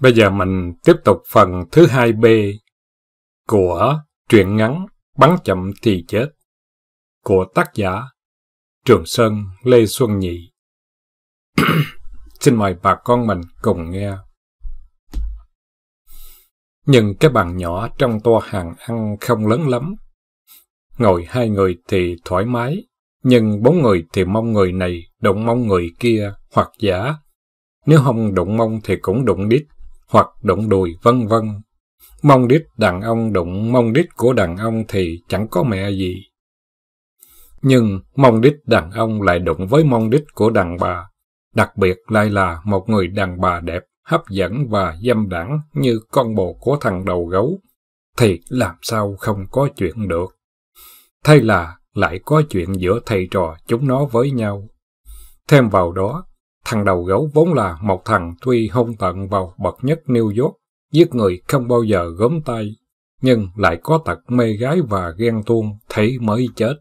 Bây giờ mình tiếp tục phần thứ 2B của truyện ngắn Bắn chậm thì chết của tác giả Trường Sơn Lê Xuân Nhị. Xin mời bà con mình cùng nghe. Nhưng cái bàn nhỏ trong toa hàng ăn không lớn lắm. Ngồi hai người thì thoải mái, nhưng bốn người thì mong người này đụng mong người kia hoặc giả. Nếu không đụng mong thì cũng đụng đít hoặc đụng đùi vân vân. Mong đít đàn ông đụng mong đít của đàn ông thì chẳng có mẹ gì. Nhưng mong đít đàn ông lại đụng với mong đít của đàn bà, đặc biệt lại là một người đàn bà đẹp, hấp dẫn và dâm đảng như con bồ của thằng đầu gấu, thì làm sao không có chuyện được. Thay là lại có chuyện giữa thầy trò chúng nó với nhau. Thêm vào đó, Thằng đầu gấu vốn là một thằng tuy hung tận vào bậc nhất New York, giết người không bao giờ gớm tay, nhưng lại có tật mê gái và ghen tuông, thấy mới chết.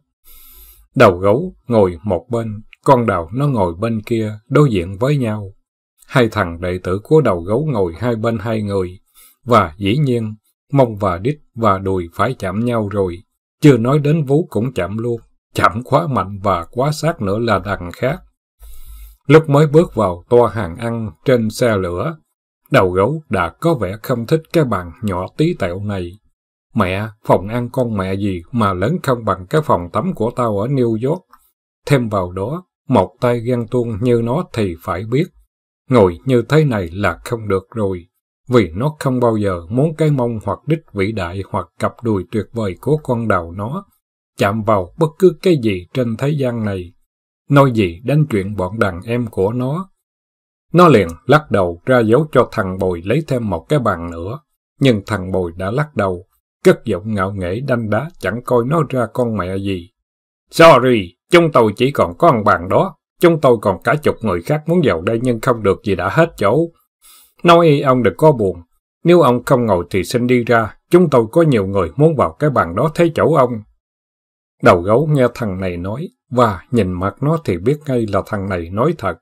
Đầu gấu ngồi một bên, con đào nó ngồi bên kia, đối diện với nhau. Hai thằng đệ tử của đầu gấu ngồi hai bên hai người, và dĩ nhiên, mông và đít và đùi phải chạm nhau rồi, chưa nói đến vú cũng chạm luôn, chạm quá mạnh và quá sát nữa là đằng khác. Lúc mới bước vào toa hàng ăn trên xe lửa, đầu gấu đã có vẻ không thích cái bàn nhỏ tí tẹo này. Mẹ, phòng ăn con mẹ gì mà lớn không bằng cái phòng tắm của tao ở New York. Thêm vào đó, một tay ghen tuông như nó thì phải biết. Ngồi như thế này là không được rồi, vì nó không bao giờ muốn cái mông hoặc đích vĩ đại hoặc cặp đùi tuyệt vời của con đầu nó chạm vào bất cứ cái gì trên thế gian này nói gì đến chuyện bọn đàn em của nó. Nó liền lắc đầu ra dấu cho thằng Bồi lấy thêm một cái bàn nữa, nhưng thằng Bồi đã lắc đầu, cất giọng ngạo nghễ đanh đá chẳng coi nó ra con mẹ gì. Sorry, chúng tôi chỉ còn có một bàn đó, chúng tôi còn cả chục người khác muốn vào đây nhưng không được gì đã hết chỗ. Nói ông đừng có buồn, nếu ông không ngồi thì xin đi ra, chúng tôi có nhiều người muốn vào cái bàn đó thế chỗ ông. Đầu gấu nghe thằng này nói, và nhìn mặt nó thì biết ngay là thằng này nói thật.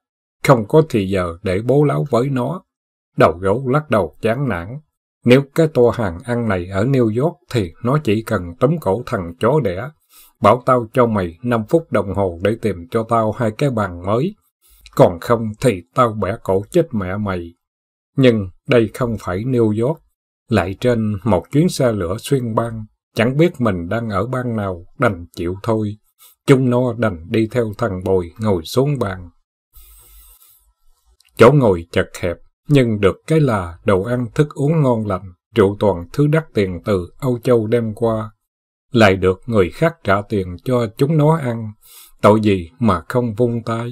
Không có thì giờ để bố láo với nó. Đầu gấu lắc đầu chán nản. Nếu cái tô hàng ăn này ở New York thì nó chỉ cần tấm cổ thằng chó đẻ. Bảo tao cho mày 5 phút đồng hồ để tìm cho tao hai cái bàn mới. Còn không thì tao bẻ cổ chết mẹ mày. Nhưng đây không phải New York. Lại trên một chuyến xe lửa xuyên bang Chẳng biết mình đang ở bang nào, đành chịu thôi. Chung no đành đi theo thằng bồi ngồi xuống bàn. Chỗ ngồi chật hẹp, nhưng được cái là đồ ăn thức uống ngon lành, rượu toàn thứ đắt tiền từ Âu Châu đem qua. Lại được người khác trả tiền cho chúng nó ăn, tội gì mà không vung tay.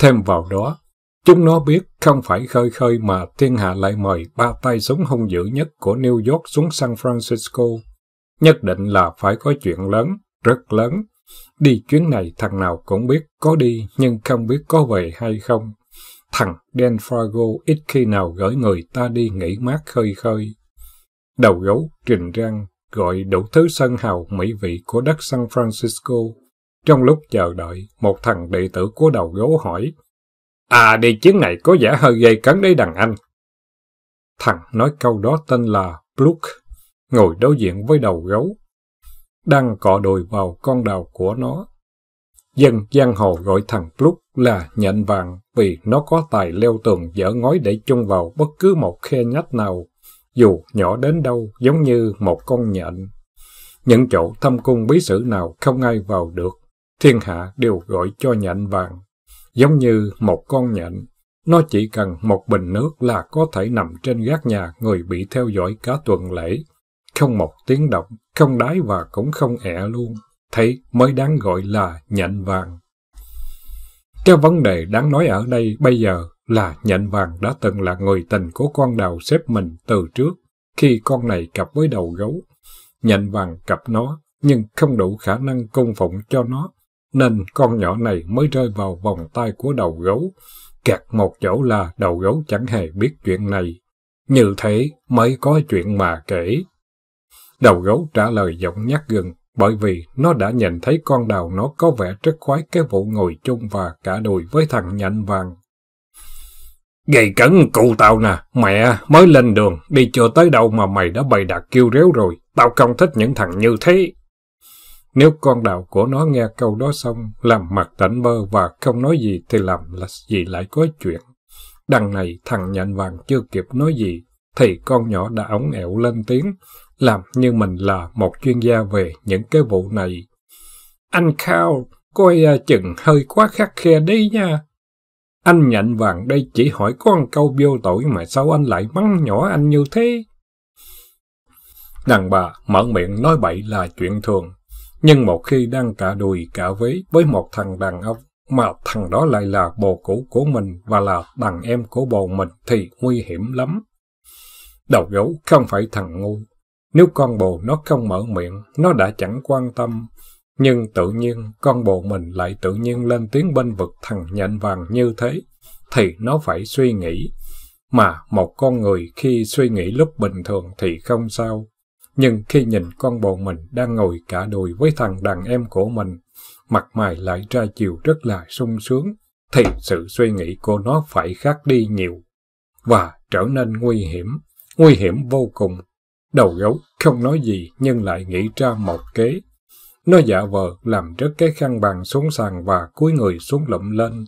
Thêm vào đó, Chúng nó biết không phải khơi khơi mà thiên hạ lại mời ba tay súng hung dữ nhất của New York xuống San Francisco. Nhất định là phải có chuyện lớn, rất lớn. Đi chuyến này thằng nào cũng biết có đi nhưng không biết có về hay không. Thằng Dan Fargo ít khi nào gửi người ta đi nghỉ mát khơi khơi. Đầu gấu, trình răng, gọi đủ thứ sân hào mỹ vị của đất San Francisco. Trong lúc chờ đợi, một thằng đệ tử của đầu gấu hỏi, À đề chiến này có vẻ hơi gây cấn đấy đàn anh. Thằng nói câu đó tên là Pluck, ngồi đối diện với đầu gấu. Đang cọ đùi vào con đào của nó. Dân giang hồ gọi thằng Pluck là nhện vàng vì nó có tài leo tường dở ngói để chung vào bất cứ một khe nhách nào, dù nhỏ đến đâu giống như một con nhện. Những chỗ thâm cung bí sử nào không ai vào được, thiên hạ đều gọi cho nhện vàng giống như một con nhện. Nó chỉ cần một bình nước là có thể nằm trên gác nhà người bị theo dõi cả tuần lễ. Không một tiếng động, không đái và cũng không ẹ luôn. thấy mới đáng gọi là nhện vàng. Cái vấn đề đáng nói ở đây bây giờ là nhện vàng đã từng là người tình của con đào xếp mình từ trước, khi con này cặp với đầu gấu. Nhện vàng cặp nó, nhưng không đủ khả năng cung phụng cho nó, nên con nhỏ này mới rơi vào vòng tay của đầu gấu. Kẹt một chỗ là đầu gấu chẳng hề biết chuyện này. Như thế mới có chuyện mà kể. Đầu gấu trả lời giọng nhát gừng, bởi vì nó đã nhìn thấy con đào nó có vẻ rất khoái cái vụ ngồi chung và cả đùi với thằng nhạnh vàng. Gầy cẩn cụ tao nè, mẹ mới lên đường, đi chưa tới đâu mà mày đã bày đặt kêu réo rồi, tao không thích những thằng như thế. Nếu con đào của nó nghe câu đó xong, làm mặt tỉnh bơ và không nói gì thì làm là gì lại có chuyện. Đằng này thằng nhện vàng chưa kịp nói gì, thì con nhỏ đã ống ẹo lên tiếng, làm như mình là một chuyên gia về những cái vụ này. Anh Khao, coi à, chừng hơi quá khắc khe đi nha. Anh nhện vàng đây chỉ hỏi con câu vô tội mà sao anh lại mắng nhỏ anh như thế? Đàn bà mở miệng nói bậy là chuyện thường, nhưng một khi đang cả đùi cả vế với một thằng đàn ông mà thằng đó lại là bồ cũ của mình và là đàn em của bồ mình thì nguy hiểm lắm. Đầu gấu không phải thằng ngu. Nếu con bồ nó không mở miệng, nó đã chẳng quan tâm. Nhưng tự nhiên con bồ mình lại tự nhiên lên tiếng bên vực thằng nhện vàng như thế, thì nó phải suy nghĩ. Mà một con người khi suy nghĩ lúc bình thường thì không sao, nhưng khi nhìn con bồ mình đang ngồi cả đùi với thằng đàn em của mình, mặt mày lại ra chiều rất là sung sướng, thì sự suy nghĩ của nó phải khác đi nhiều, và trở nên nguy hiểm, nguy hiểm vô cùng. Đầu gấu không nói gì nhưng lại nghĩ ra một kế. Nó giả vờ làm rớt cái khăn bàn xuống sàn và cúi người xuống lụm lên.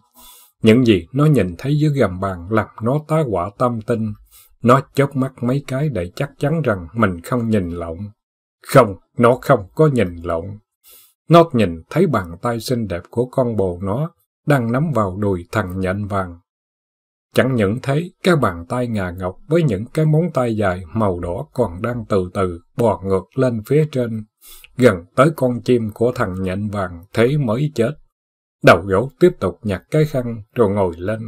Những gì nó nhìn thấy dưới gầm bàn làm nó tá quả tâm tinh. Nó chớp mắt mấy cái để chắc chắn rằng mình không nhìn lộn. Không, nó không có nhìn lộn. Nó nhìn thấy bàn tay xinh đẹp của con bồ nó đang nắm vào đùi thằng nhện vàng. Chẳng những thấy cái bàn tay ngà ngọc với những cái móng tay dài màu đỏ còn đang từ từ bò ngược lên phía trên, gần tới con chim của thằng nhện vàng thế mới chết. Đầu gấu tiếp tục nhặt cái khăn rồi ngồi lên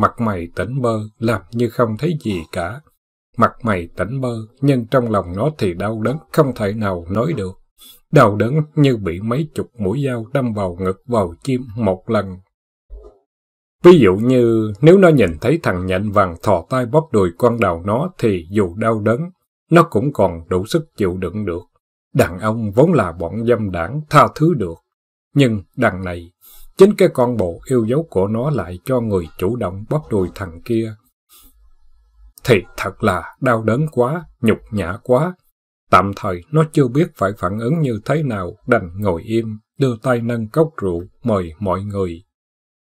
mặt mày tỉnh bơ, làm như không thấy gì cả. Mặt mày tỉnh bơ, nhưng trong lòng nó thì đau đớn, không thể nào nói được. Đau đớn như bị mấy chục mũi dao đâm vào ngực vào chim một lần. Ví dụ như nếu nó nhìn thấy thằng nhện vàng thò tay bóp đùi con đầu nó thì dù đau đớn, nó cũng còn đủ sức chịu đựng được. Đàn ông vốn là bọn dâm đảng, tha thứ được. Nhưng đằng này Chính cái con bộ yêu dấu của nó lại cho người chủ động bóp đùi thằng kia. Thì thật là đau đớn quá, nhục nhã quá. Tạm thời nó chưa biết phải phản ứng như thế nào, đành ngồi im, đưa tay nâng cốc rượu, mời mọi người.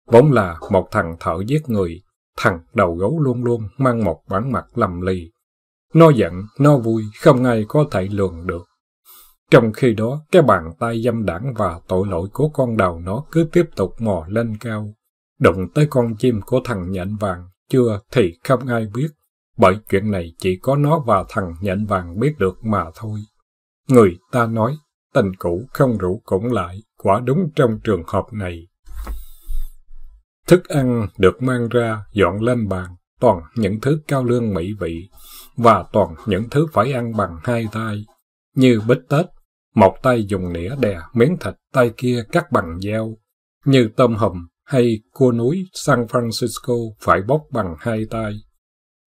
Vốn là một thằng thợ giết người, thằng đầu gấu luôn luôn mang một bản mặt lầm lì. Nó giận, nó vui, không ai có thể lường được. Trong khi đó, cái bàn tay dâm đảng và tội lỗi của con đầu nó cứ tiếp tục mò lên cao. Đụng tới con chim của thằng nhện vàng, chưa thì không ai biết. Bởi chuyện này chỉ có nó và thằng nhện vàng biết được mà thôi. Người ta nói, tình cũ không rủ cũng lại, quả đúng trong trường hợp này. Thức ăn được mang ra, dọn lên bàn, toàn những thứ cao lương mỹ vị, và toàn những thứ phải ăn bằng hai tay, như bít tết, một tay dùng nĩa đè miếng thịt, tay kia cắt bằng dao, như tôm hùm hay cua núi San Francisco phải bóc bằng hai tay.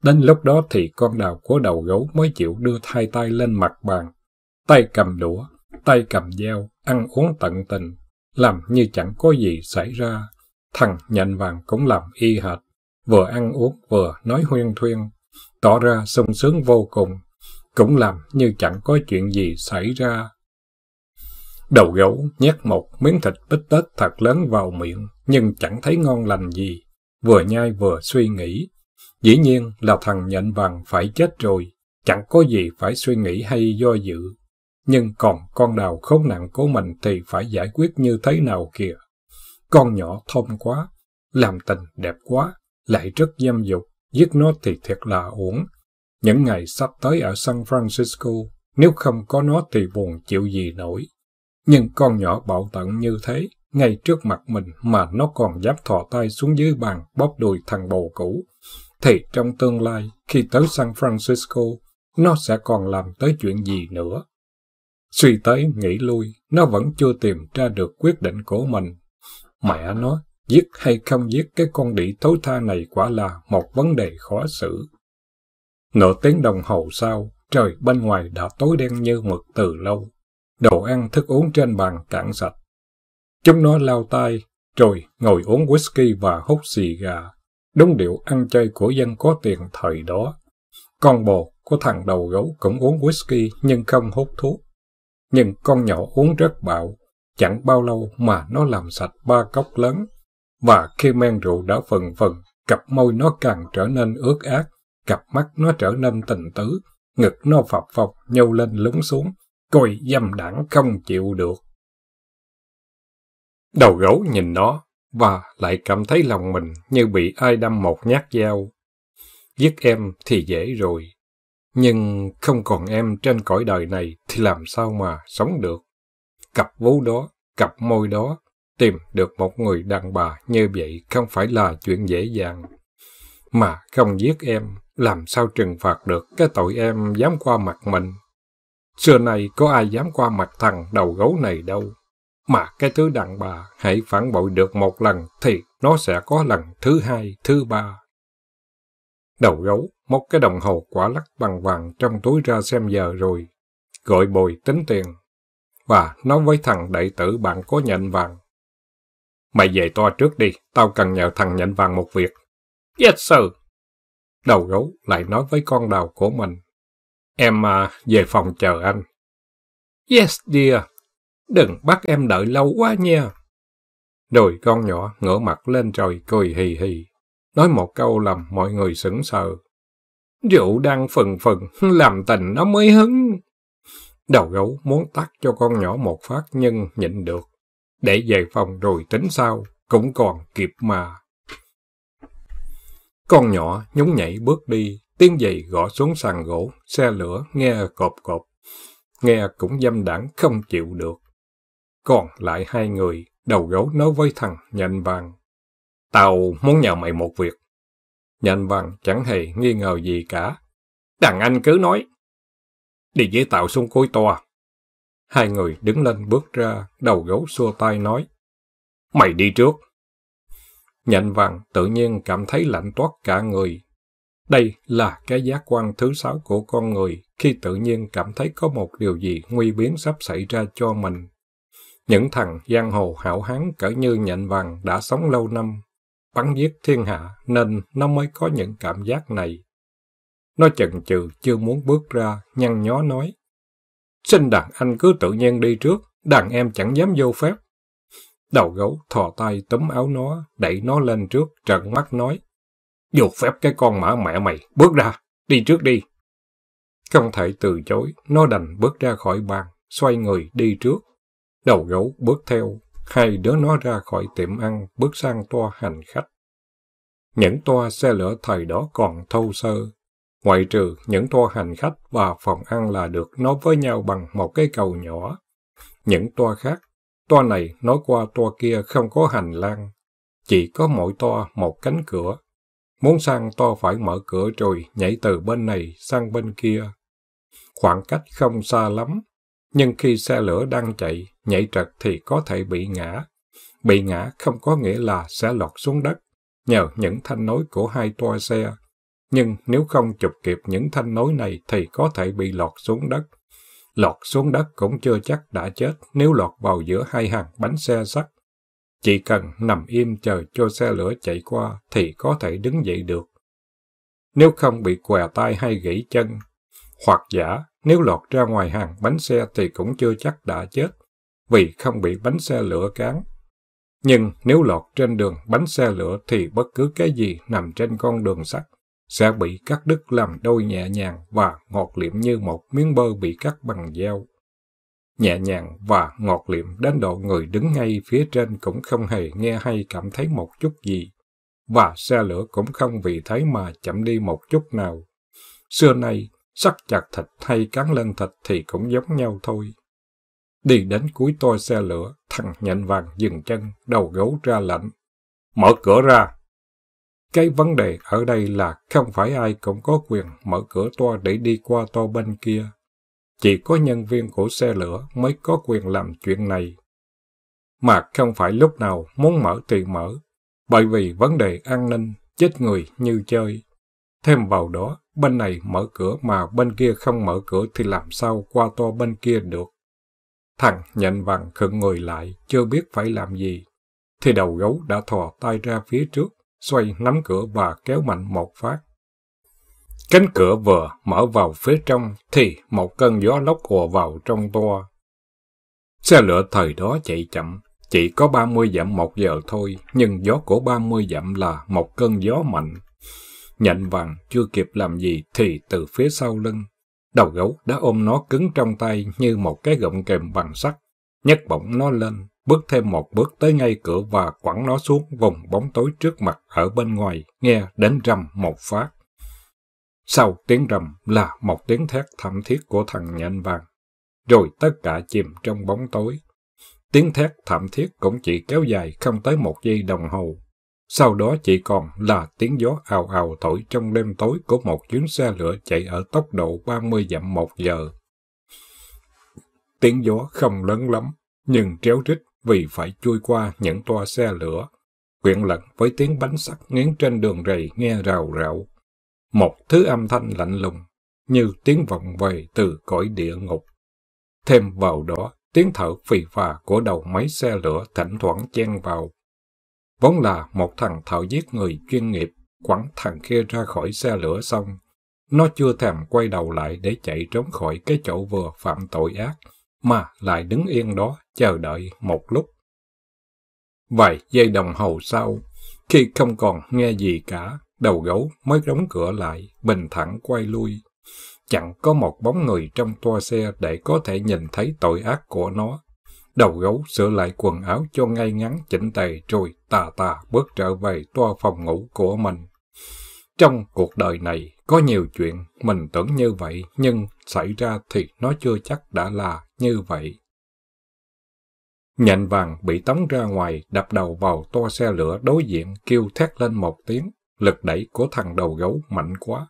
Đến lúc đó thì con đào của đầu gấu mới chịu đưa hai tay lên mặt bàn. Tay cầm đũa, tay cầm dao, ăn uống tận tình, làm như chẳng có gì xảy ra. Thằng nhện vàng cũng làm y hệt, vừa ăn uống vừa nói huyên thuyên, tỏ ra sung sướng vô cùng, cũng làm như chẳng có chuyện gì xảy ra. Đầu gấu nhét một miếng thịt bít tết thật lớn vào miệng, nhưng chẳng thấy ngon lành gì. Vừa nhai vừa suy nghĩ. Dĩ nhiên là thằng nhện vàng phải chết rồi, chẳng có gì phải suy nghĩ hay do dự. Nhưng còn con đào khốn nạn của mình thì phải giải quyết như thế nào kìa. Con nhỏ thông quá, làm tình đẹp quá, lại rất dâm dục, giết nó thì thiệt là uổng. Những ngày sắp tới ở San Francisco, nếu không có nó thì buồn chịu gì nổi. Nhưng con nhỏ bạo tận như thế, ngay trước mặt mình mà nó còn dám thò tay xuống dưới bàn bóp đùi thằng bầu cũ, thì trong tương lai, khi tới San Francisco, nó sẽ còn làm tới chuyện gì nữa. Suy tới nghĩ lui, nó vẫn chưa tìm ra được quyết định của mình. Mẹ nó, giết hay không giết cái con đĩ thối tha này quả là một vấn đề khó xử. Nửa tiếng đồng hồ sau, trời bên ngoài đã tối đen như mực từ lâu đồ ăn thức uống trên bàn cạn sạch. Chúng nó lao tay, rồi ngồi uống whisky và hút xì gà, đúng điệu ăn chơi của dân có tiền thời đó. Con bồ của thằng đầu gấu cũng uống whisky nhưng không hút thuốc. Nhưng con nhỏ uống rất bạo, chẳng bao lâu mà nó làm sạch ba cốc lớn. Và khi men rượu đã phần phần, cặp môi nó càng trở nên ướt át, cặp mắt nó trở nên tình tứ, ngực nó phập phập nhô lên lúng xuống, Coi dâm đảng không chịu được. Đầu gấu nhìn nó, và lại cảm thấy lòng mình như bị ai đâm một nhát dao. Giết em thì dễ rồi, nhưng không còn em trên cõi đời này thì làm sao mà sống được. Cặp vú đó, cặp môi đó, tìm được một người đàn bà như vậy không phải là chuyện dễ dàng. Mà không giết em, làm sao trừng phạt được cái tội em dám qua mặt mình. Xưa này có ai dám qua mặt thằng đầu gấu này đâu. Mà cái thứ đàn bà hãy phản bội được một lần thì nó sẽ có lần thứ hai, thứ ba. Đầu gấu móc cái đồng hồ quả lắc bằng vàng trong túi ra xem giờ rồi. Gọi bồi tính tiền. Và nói với thằng đệ tử bạn có nhận vàng. Mày về to trước đi, tao cần nhờ thằng nhận vàng một việc. Yes sir. Đầu gấu lại nói với con đào của mình. Em uh, về phòng chờ anh. Yes, dear. Đừng bắt em đợi lâu quá nha. Rồi con nhỏ ngửa mặt lên trời cười hì hì. Nói một câu làm mọi người sững sờ. Rượu đang phần phần, làm tình nó mới hứng. Đầu gấu muốn tắt cho con nhỏ một phát nhưng nhịn được. Để về phòng rồi tính sau, cũng còn kịp mà. Con nhỏ nhúng nhảy bước đi, Tiếng giày gõ xuống sàn gỗ, xe lửa nghe cộp cộp, nghe cũng dâm đảng không chịu được. Còn lại hai người, đầu gấu nói với thằng Nhanh Vàng. Tao muốn nhờ mày một việc. Nhanh Vàng chẳng hề nghi ngờ gì cả. Đàn anh cứ nói. Đi với tao xuống cuối tòa Hai người đứng lên bước ra, đầu gấu xua tay nói. Mày đi trước. Nhanh Vàng tự nhiên cảm thấy lạnh toát cả người, đây là cái giác quan thứ sáu của con người khi tự nhiên cảm thấy có một điều gì nguy biến sắp xảy ra cho mình. Những thằng giang hồ hảo hán cỡ như nhện vàng đã sống lâu năm, bắn giết thiên hạ nên nó mới có những cảm giác này. Nó chần chừ chưa muốn bước ra, nhăn nhó nói. Xin đàn anh cứ tự nhiên đi trước, đàn em chẳng dám vô phép. Đầu gấu thò tay túm áo nó, đẩy nó lên trước, trợn mắt nói. Dột phép cái con mã mẹ mày, bước ra, đi trước đi. Không thể từ chối, nó đành bước ra khỏi bàn, xoay người đi trước. Đầu gấu bước theo, hai đứa nó ra khỏi tiệm ăn, bước sang toa hành khách. Những toa xe lửa thời đó còn thô sơ, ngoại trừ những toa hành khách và phòng ăn là được nối với nhau bằng một cái cầu nhỏ. Những toa khác, toa này nối qua toa kia không có hành lang, chỉ có mỗi toa một cánh cửa. Muốn sang to phải mở cửa rồi nhảy từ bên này sang bên kia. Khoảng cách không xa lắm, nhưng khi xe lửa đang chạy, nhảy trật thì có thể bị ngã. Bị ngã không có nghĩa là sẽ lọt xuống đất, nhờ những thanh nối của hai toa xe. Nhưng nếu không chụp kịp những thanh nối này thì có thể bị lọt xuống đất. Lọt xuống đất cũng chưa chắc đã chết nếu lọt vào giữa hai hàng bánh xe sắt. Chỉ cần nằm im chờ cho xe lửa chạy qua thì có thể đứng dậy được. Nếu không bị què tay hay gãy chân, hoặc giả nếu lọt ra ngoài hàng bánh xe thì cũng chưa chắc đã chết, vì không bị bánh xe lửa cán. Nhưng nếu lọt trên đường bánh xe lửa thì bất cứ cái gì nằm trên con đường sắt sẽ bị cắt đứt làm đôi nhẹ nhàng và ngọt liệm như một miếng bơ bị cắt bằng dao nhẹ nhàng và ngọt liệm đến độ người đứng ngay phía trên cũng không hề nghe hay cảm thấy một chút gì, và xe lửa cũng không vì thấy mà chậm đi một chút nào. Xưa nay, sắc chặt thịt hay cắn lên thịt thì cũng giống nhau thôi. Đi đến cuối tôi xe lửa, thằng nhện vàng dừng chân, đầu gấu ra lạnh. Mở cửa ra! Cái vấn đề ở đây là không phải ai cũng có quyền mở cửa toa để đi qua toa bên kia. Chỉ có nhân viên của xe lửa mới có quyền làm chuyện này. Mà không phải lúc nào muốn mở thì mở, bởi vì vấn đề an ninh, chết người như chơi. Thêm vào đó, bên này mở cửa mà bên kia không mở cửa thì làm sao qua to bên kia được. Thằng nhận vàng khựng người lại, chưa biết phải làm gì. Thì đầu gấu đã thò tay ra phía trước, xoay nắm cửa và kéo mạnh một phát. Cánh cửa vừa mở vào phía trong thì một cơn gió lốc ùa vào trong toa. Xe lửa thời đó chạy chậm, chỉ có 30 dặm một giờ thôi, nhưng gió của 30 dặm là một cơn gió mạnh. Nhạnh vàng chưa kịp làm gì thì từ phía sau lưng, đầu gấu đã ôm nó cứng trong tay như một cái gọng kềm bằng sắt, nhấc bổng nó lên, bước thêm một bước tới ngay cửa và quẳng nó xuống vùng bóng tối trước mặt ở bên ngoài, nghe đến rầm một phát. Sau tiếng rầm là một tiếng thét thảm thiết của thằng nhện vàng. Rồi tất cả chìm trong bóng tối. Tiếng thét thảm thiết cũng chỉ kéo dài không tới một giây đồng hồ. Sau đó chỉ còn là tiếng gió ào ào thổi trong đêm tối của một chuyến xe lửa chạy ở tốc độ 30 dặm một giờ. Tiếng gió không lớn lắm, nhưng tréo rít vì phải chui qua những toa xe lửa, quyện lẫn với tiếng bánh sắt nghiến trên đường rầy nghe rào rạo một thứ âm thanh lạnh lùng như tiếng vọng về từ cõi địa ngục. Thêm vào đó, tiếng thở phì phà của đầu máy xe lửa thỉnh thoảng chen vào. Vốn là một thằng thợ giết người chuyên nghiệp, quẳng thằng kia ra khỏi xe lửa xong, nó chưa thèm quay đầu lại để chạy trốn khỏi cái chỗ vừa phạm tội ác, mà lại đứng yên đó chờ đợi một lúc. Vài giây đồng hồ sau, khi không còn nghe gì cả, đầu gấu mới đóng cửa lại, bình thản quay lui. Chẳng có một bóng người trong toa xe để có thể nhìn thấy tội ác của nó. Đầu gấu sửa lại quần áo cho ngay ngắn chỉnh tề rồi tà tà bước trở về toa phòng ngủ của mình. Trong cuộc đời này, có nhiều chuyện mình tưởng như vậy nhưng xảy ra thì nó chưa chắc đã là như vậy. Nhện vàng bị tống ra ngoài, đập đầu vào toa xe lửa đối diện kêu thét lên một tiếng. Lực đẩy của thằng đầu gấu mạnh quá.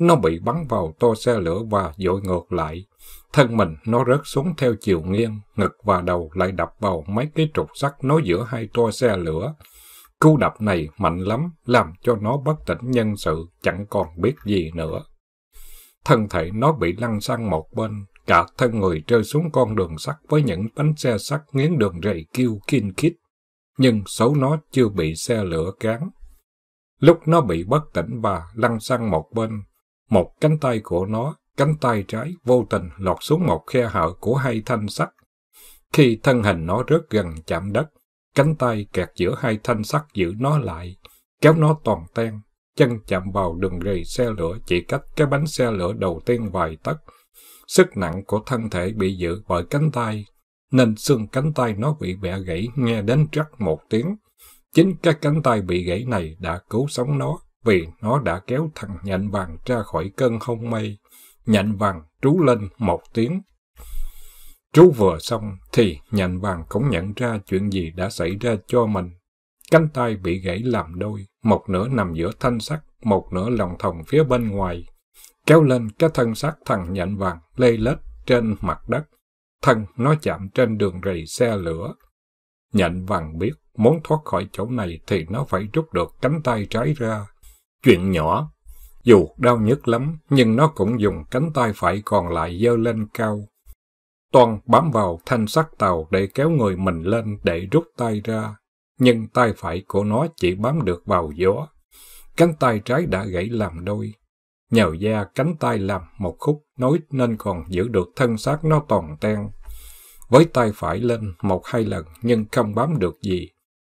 Nó bị bắn vào tô xe lửa và dội ngược lại. Thân mình nó rớt xuống theo chiều nghiêng, ngực và đầu lại đập vào mấy cái trục sắt nối giữa hai tô xe lửa. Cú đập này mạnh lắm, làm cho nó bất tỉnh nhân sự, chẳng còn biết gì nữa. Thân thể nó bị lăn sang một bên, cả thân người rơi xuống con đường sắt với những bánh xe sắt nghiến đường rầy kêu kinh khít. Nhưng xấu nó chưa bị xe lửa cán, Lúc nó bị bất tỉnh và lăn sang một bên, một cánh tay của nó, cánh tay trái vô tình lọt xuống một khe hở của hai thanh sắt. Khi thân hình nó rất gần chạm đất, cánh tay kẹt giữa hai thanh sắt giữ nó lại, kéo nó toàn ten, chân chạm vào đường rì xe lửa chỉ cách cái bánh xe lửa đầu tiên vài tấc. Sức nặng của thân thể bị giữ bởi cánh tay, nên xương cánh tay nó bị bẻ gãy nghe đến rắc một tiếng. Chính các cánh tay bị gãy này đã cứu sống nó, vì nó đã kéo thằng nhện vàng ra khỏi cơn hôn mây Nhện vàng trú lên một tiếng. Trú vừa xong thì nhện vàng cũng nhận ra chuyện gì đã xảy ra cho mình. Cánh tay bị gãy làm đôi, một nửa nằm giữa thanh sắt, một nửa lòng thòng phía bên ngoài. Kéo lên cái thân xác thằng nhện vàng lê lết trên mặt đất. Thân nó chạm trên đường rầy xe lửa. Nhện vàng biết Muốn thoát khỏi chỗ này thì nó phải rút được cánh tay trái ra. Chuyện nhỏ. Dù đau nhức lắm, nhưng nó cũng dùng cánh tay phải còn lại dơ lên cao. Toàn bám vào thanh sắt tàu để kéo người mình lên để rút tay ra. Nhưng tay phải của nó chỉ bám được vào gió. Cánh tay trái đã gãy làm đôi. Nhờ da cánh tay làm một khúc nối nên còn giữ được thân xác nó toàn ten với tay phải lên một hai lần nhưng không bám được gì.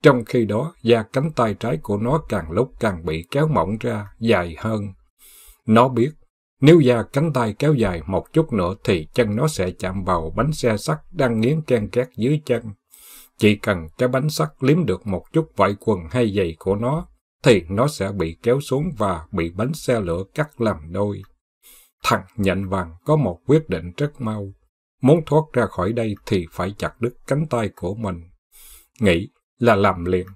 Trong khi đó, da cánh tay trái của nó càng lúc càng bị kéo mỏng ra, dài hơn. Nó biết, nếu da cánh tay kéo dài một chút nữa thì chân nó sẽ chạm vào bánh xe sắt đang nghiến ken két dưới chân. Chỉ cần cái bánh sắt liếm được một chút vải quần hay giày của nó, thì nó sẽ bị kéo xuống và bị bánh xe lửa cắt làm đôi. Thằng nhện vàng có một quyết định rất mau. Muốn thoát ra khỏi đây thì phải chặt đứt cánh tay của mình. Nghĩ, là làm liền.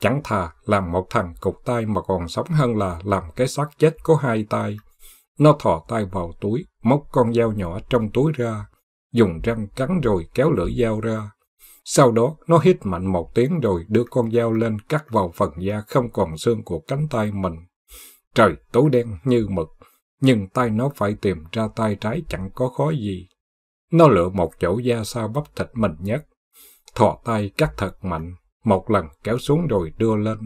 Chẳng thà làm một thằng cục tay mà còn sống hơn là làm cái xác chết có hai tay. Nó thò tay vào túi, móc con dao nhỏ trong túi ra, dùng răng cắn rồi kéo lưỡi dao ra. Sau đó, nó hít mạnh một tiếng rồi đưa con dao lên cắt vào phần da không còn xương của cánh tay mình. Trời tối đen như mực, nhưng tay nó phải tìm ra tay trái chẳng có khó gì. Nó lựa một chỗ da sao bắp thịt mình nhất, thò tay cắt thật mạnh, một lần kéo xuống rồi đưa lên.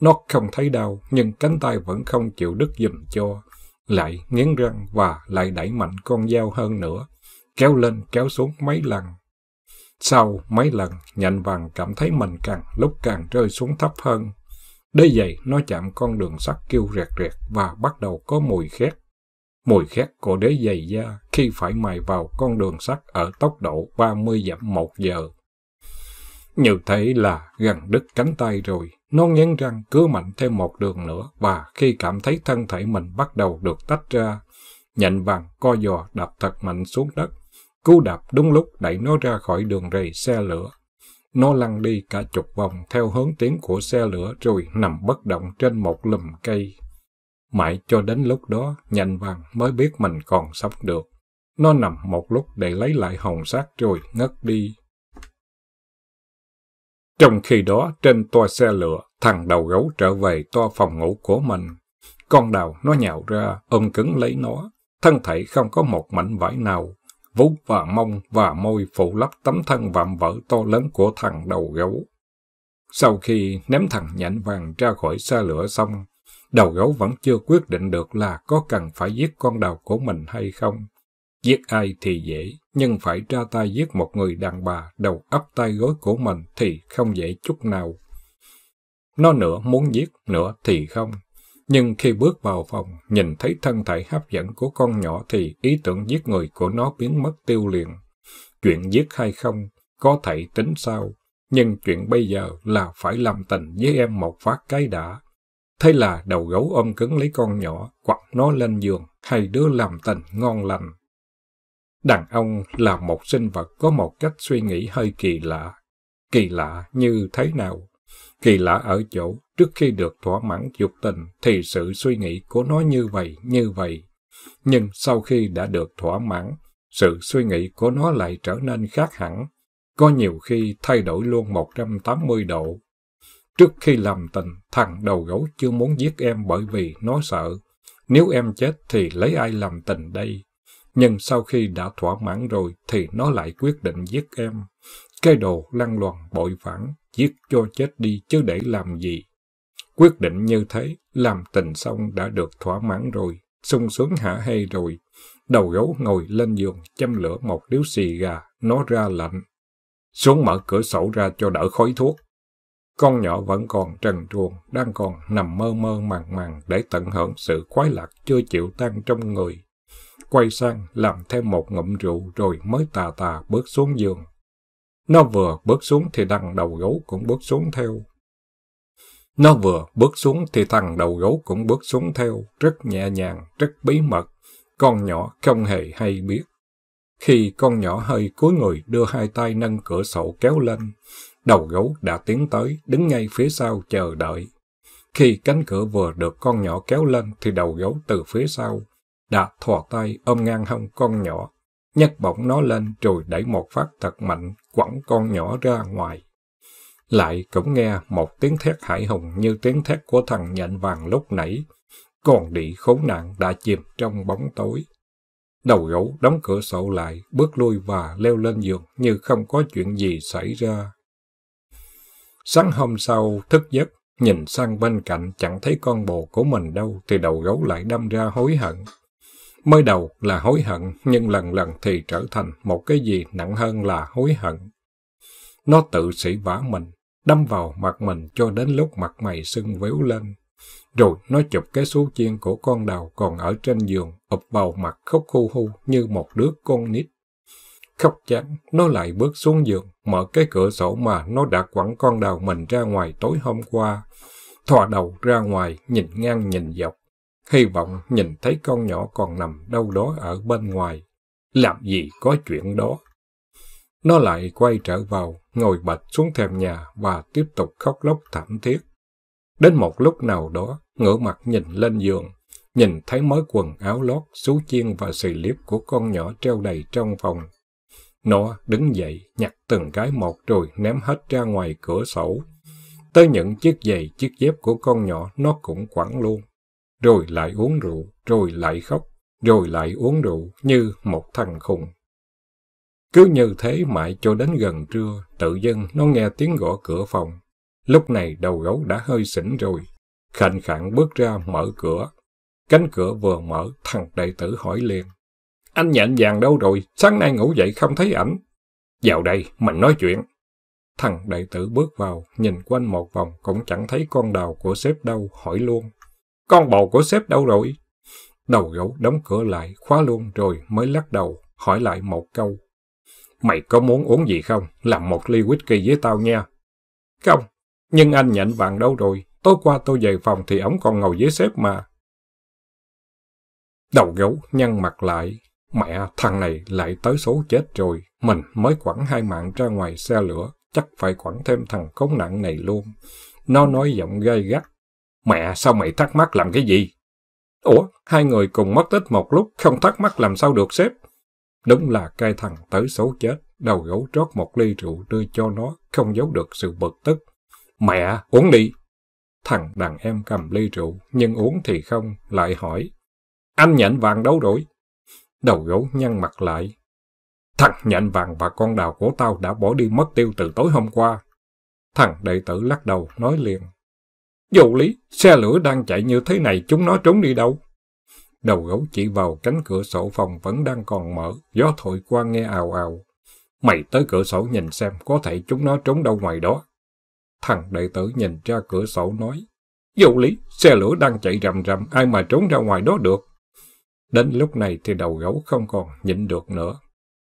Nó không thấy đau, nhưng cánh tay vẫn không chịu đứt dùm cho. Lại nghiến răng và lại đẩy mạnh con dao hơn nữa. Kéo lên, kéo xuống mấy lần. Sau mấy lần, nhện vàng cảm thấy mình càng lúc càng rơi xuống thấp hơn. Đế giày nó chạm con đường sắt kêu rẹt rẹt và bắt đầu có mùi khét. Mùi khét của đế giày da khi phải mài vào con đường sắt ở tốc độ 30 dặm một giờ. Như thế là gần đứt cánh tay rồi, nó nhấn răng cưa mạnh thêm một đường nữa và khi cảm thấy thân thể mình bắt đầu được tách ra, nhện vàng co giò đạp thật mạnh xuống đất. Cú đạp đúng lúc đẩy nó ra khỏi đường rầy xe lửa. Nó lăn đi cả chục vòng theo hướng tiến của xe lửa rồi nằm bất động trên một lùm cây. Mãi cho đến lúc đó, nhện vàng mới biết mình còn sống được. Nó nằm một lúc để lấy lại hồn xác rồi ngất đi. Trong khi đó, trên toa xe lửa, thằng đầu gấu trở về toa phòng ngủ của mình. Con đào nó nhào ra, ôm cứng lấy nó. Thân thể không có một mảnh vải nào. Vú và mông và môi phủ lấp tấm thân vạm vỡ to lớn của thằng đầu gấu. Sau khi ném thằng nhãn vàng ra khỏi xe lửa xong, đầu gấu vẫn chưa quyết định được là có cần phải giết con đào của mình hay không. Giết ai thì dễ, nhưng phải ra tay giết một người đàn bà đầu ấp tay gối của mình thì không dễ chút nào. Nó nửa muốn giết, nửa thì không. Nhưng khi bước vào phòng, nhìn thấy thân thể hấp dẫn của con nhỏ thì ý tưởng giết người của nó biến mất tiêu liền. Chuyện giết hay không, có thể tính sau. Nhưng chuyện bây giờ là phải làm tình với em một phát cái đã. Thế là đầu gấu ôm cứng lấy con nhỏ, quặt nó lên giường, hai đứa làm tình ngon lành. Đàn ông là một sinh vật có một cách suy nghĩ hơi kỳ lạ. Kỳ lạ như thế nào? Kỳ lạ ở chỗ, trước khi được thỏa mãn dục tình thì sự suy nghĩ của nó như vậy, như vậy. Nhưng sau khi đã được thỏa mãn, sự suy nghĩ của nó lại trở nên khác hẳn. Có nhiều khi thay đổi luôn một trăm tám mươi độ. Trước khi làm tình, thằng đầu gấu chưa muốn giết em bởi vì nó sợ. Nếu em chết thì lấy ai làm tình đây? nhưng sau khi đã thỏa mãn rồi thì nó lại quyết định giết em. Cái đồ lăng loàn bội phản, giết cho chết đi chứ để làm gì. Quyết định như thế, làm tình xong đã được thỏa mãn rồi, sung sướng hả hay rồi. Đầu gấu ngồi lên giường, châm lửa một điếu xì gà, nó ra lạnh. Xuống mở cửa sổ ra cho đỡ khói thuốc. Con nhỏ vẫn còn trần truồng, đang còn nằm mơ mơ màng màng để tận hưởng sự khoái lạc chưa chịu tan trong người quay sang làm thêm một ngụm rượu rồi mới tà tà bước xuống giường. Nó vừa bước xuống thì đằng đầu gấu cũng bước xuống theo. Nó vừa bước xuống thì thằng đầu gấu cũng bước xuống theo, rất nhẹ nhàng, rất bí mật. Con nhỏ không hề hay biết. Khi con nhỏ hơi cúi người đưa hai tay nâng cửa sổ kéo lên, đầu gấu đã tiến tới, đứng ngay phía sau chờ đợi. Khi cánh cửa vừa được con nhỏ kéo lên thì đầu gấu từ phía sau Đạt thò tay ôm ngang hông con nhỏ, nhấc bổng nó lên rồi đẩy một phát thật mạnh, quẳng con nhỏ ra ngoài. Lại cũng nghe một tiếng thét hải hùng như tiếng thét của thằng nhện vàng lúc nãy. Còn đĩ khốn nạn đã chìm trong bóng tối. Đầu gấu đóng cửa sổ lại, bước lui và leo lên giường như không có chuyện gì xảy ra. Sáng hôm sau, thức giấc, nhìn sang bên cạnh chẳng thấy con bồ của mình đâu thì đầu gấu lại đâm ra hối hận. Mới đầu là hối hận, nhưng lần lần thì trở thành một cái gì nặng hơn là hối hận. Nó tự sỉ vả mình, đâm vào mặt mình cho đến lúc mặt mày sưng véo lên. Rồi nó chụp cái số chiên của con đào còn ở trên giường, ụp vào mặt khóc hu hu như một đứa con nít. Khóc chán, nó lại bước xuống giường, mở cái cửa sổ mà nó đã quẳng con đào mình ra ngoài tối hôm qua. Thò đầu ra ngoài, nhìn ngang nhìn dọc hy vọng nhìn thấy con nhỏ còn nằm đâu đó ở bên ngoài. Làm gì có chuyện đó. Nó lại quay trở vào, ngồi bạch xuống thềm nhà và tiếp tục khóc lóc thảm thiết. Đến một lúc nào đó, ngửa mặt nhìn lên giường, nhìn thấy mớ quần áo lót, sú chiên và xì liếp của con nhỏ treo đầy trong phòng. Nó đứng dậy, nhặt từng cái một rồi ném hết ra ngoài cửa sổ. Tới những chiếc giày, chiếc dép của con nhỏ nó cũng quẳng luôn rồi lại uống rượu, rồi lại khóc, rồi lại uống rượu như một thằng khùng. Cứ như thế mãi cho đến gần trưa, tự dưng nó nghe tiếng gõ cửa phòng. Lúc này đầu gấu đã hơi xỉn rồi. Khạnh khẳng bước ra mở cửa. Cánh cửa vừa mở, thằng đệ tử hỏi liền. Anh nhện vàng đâu rồi? Sáng nay ngủ dậy không thấy ảnh. Vào đây, mình nói chuyện. Thằng đệ tử bước vào, nhìn quanh một vòng cũng chẳng thấy con đào của sếp đâu, hỏi luôn con bầu của sếp đâu rồi? Đầu gấu đóng cửa lại, khóa luôn rồi mới lắc đầu, hỏi lại một câu. Mày có muốn uống gì không? Làm một ly whisky với tao nha. Không, nhưng anh nhận bạn đâu rồi? Tối qua tôi về phòng thì ổng còn ngồi với sếp mà. Đầu gấu nhăn mặt lại. Mẹ, thằng này lại tới số chết rồi. Mình mới quẳng hai mạng ra ngoài xe lửa. Chắc phải quẳng thêm thằng cống nặng này luôn. Nó nói giọng gai gắt Mẹ, sao mày thắc mắc làm cái gì? Ủa, hai người cùng mất tích một lúc, không thắc mắc làm sao được sếp? Đúng là cai thằng tới xấu chết, đầu gấu trót một ly rượu đưa cho nó, không giấu được sự bực tức. Mẹ, uống đi! Thằng đàn em cầm ly rượu, nhưng uống thì không, lại hỏi. Anh nhện vàng đâu rồi? Đầu gấu nhăn mặt lại. Thằng nhện vàng và con đào của tao đã bỏ đi mất tiêu từ tối hôm qua. Thằng đệ tử lắc đầu, nói liền. Vô lý, xe lửa đang chạy như thế này, chúng nó trốn đi đâu? Đầu gấu chỉ vào cánh cửa sổ phòng vẫn đang còn mở, gió thổi qua nghe ào ào. Mày tới cửa sổ nhìn xem, có thể chúng nó trốn đâu ngoài đó. Thằng đệ tử nhìn ra cửa sổ nói, Vô lý, xe lửa đang chạy rầm rầm, ai mà trốn ra ngoài đó được. Đến lúc này thì đầu gấu không còn nhịn được nữa.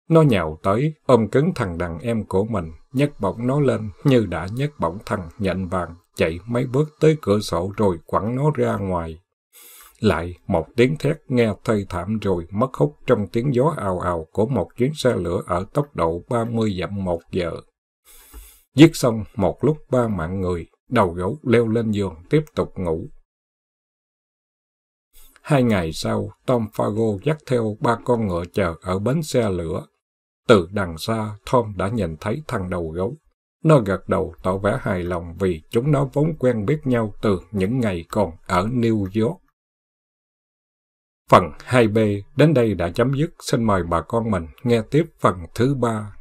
Nó nhào tới, ôm cứng thằng đàn em của mình, nhấc bổng nó lên như đã nhấc bổng thằng nhện vàng chạy mấy bước tới cửa sổ rồi quẳng nó ra ngoài. Lại một tiếng thét nghe thây thảm rồi mất hút trong tiếng gió ào ào của một chuyến xe lửa ở tốc độ 30 dặm một giờ. Giết xong một lúc ba mạng người, đầu gấu leo lên giường tiếp tục ngủ. Hai ngày sau, Tom Fargo dắt theo ba con ngựa chờ ở bến xe lửa. Từ đằng xa, Tom đã nhìn thấy thằng đầu gấu. Nó gật đầu tỏ vẻ hài lòng vì chúng nó vốn quen biết nhau từ những ngày còn ở New York. Phần 2B đến đây đã chấm dứt. Xin mời bà con mình nghe tiếp phần thứ 3